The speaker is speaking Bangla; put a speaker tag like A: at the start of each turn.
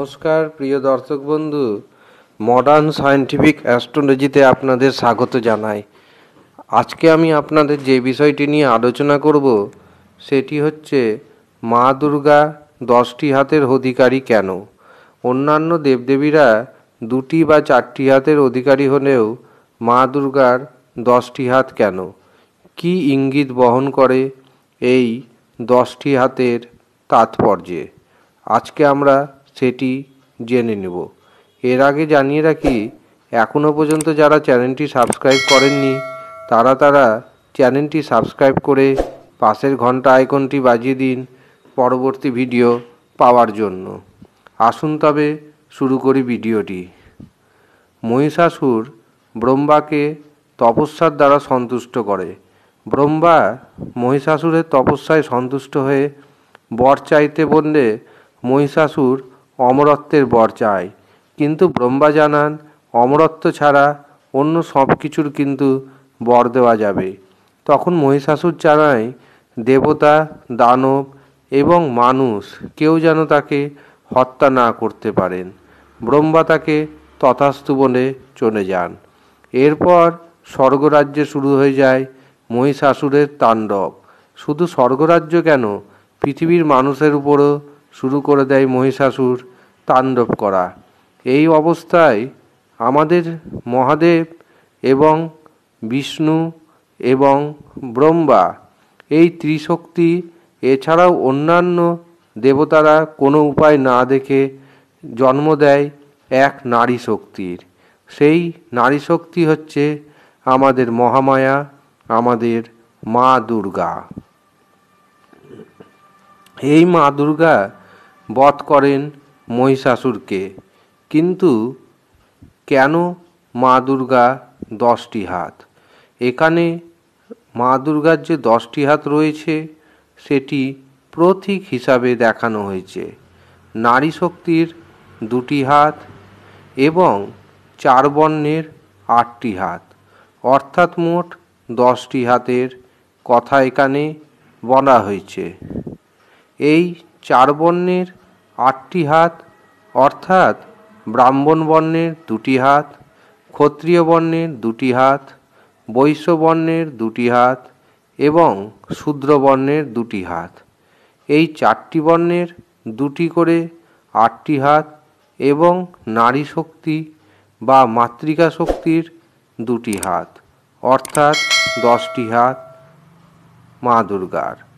A: নমস্কার প্রিয় দর্শক বন্ধু মডার্ন সায়েন্টিফিক অ্যাস্ট্রোলজিতে আপনাদের স্বাগত জানাই আজকে আমি আপনাদের যে বিষয়টি নিয়ে আলোচনা করব সেটি হচ্ছে মা দুর্গা দশটি হাতের অধিকারী কেন অন্যান্য দেবদেবীরা দুটি বা চারটি হাতের অধিকারী হলেও মা দুর্গার দশটি হাত কেন কি ইঙ্গিত বহন করে এই দশটি হাতের তাৎপর্যে আজকে আমরা সেটি জেনে নেব এর আগে জানিয়ে রাখি এখনও পর্যন্ত যারা চ্যানেলটি সাবস্ক্রাইব করেননি তারা তারা চ্যানেলটি সাবস্ক্রাইব করে পাশের ঘন্টা আইকনটি বাজিয়ে দিন পরবর্তী ভিডিও পাওয়ার জন্য আসুন তবে শুরু করি ভিডিওটি মহিষাসুর ব্রহ্মাকে তপস্যার দ্বারা সন্তুষ্ট করে ব্রহ্মা মহিষাসুরের তপস্যায় সন্তুষ্ট হয়ে বর চাইতে বললে মহিষাসুর অমরত্বের বর চায় কিন্তু ব্রহ্মা জানান অমরত্ব ছাড়া অন্য সব কিছুর কিন্তু বর দেওয়া যাবে তখন মহিষাসুর জানায় দেবতা দানব এবং মানুষ কেউ যেন তাকে হত্যা না করতে পারেন ব্রহ্মা তাকে তথাস্তু বনে চলে যান এরপর স্বর্গরাজ্যে শুরু হয়ে যায় মহিষাসুরের তাণ্ডব শুধু স্বর্গরাজ্য কেন পৃথিবীর মানুষের উপরও শুরু করে দেয় মহিষাসুর তাণ্ডব করা এই অবস্থায় আমাদের মহাদেব এবং বিষ্ণু এবং ব্রহ্মা এই ত্রিশক্তি এছাড়াও অন্যান্য দেবতারা কোনো উপায় না দেখে জন্ম দেয় এক নারী শক্তির সেই নারী শক্তি হচ্ছে আমাদের মহামায়া আমাদের মা দুর্গা এই মা দুর্গা বধ করেন মহিষাসুরকে কিন্তু কেন মা দুর্গা দশটি হাত এখানে মা দুর্গার যে দশটি হাত রয়েছে সেটি প্রতীক হিসাবে দেখানো হয়েছে নারী শক্তির দুটি হাত এবং চার বর্ণের আটটি হাত অর্থাৎ মোট দশটি হাতের কথা এখানে বলা হয়েছে এই চার বর্ণের আটটি হাত অর্থাৎ ব্রাহ্মণ বর্ণের দুটি হাত ক্ষত্রিয় বর্ণের দুটি হাত বৈশ্য বর্ণের দুটি হাত এবং শূদ্রবর্ণের দুটি হাত এই চারটি বর্ণের দুটি করে আটটি হাত এবং নারী শক্তি বা মাতৃকা শক্তির দুটি হাত অর্থাৎ দশটি হাত মা দুর্গার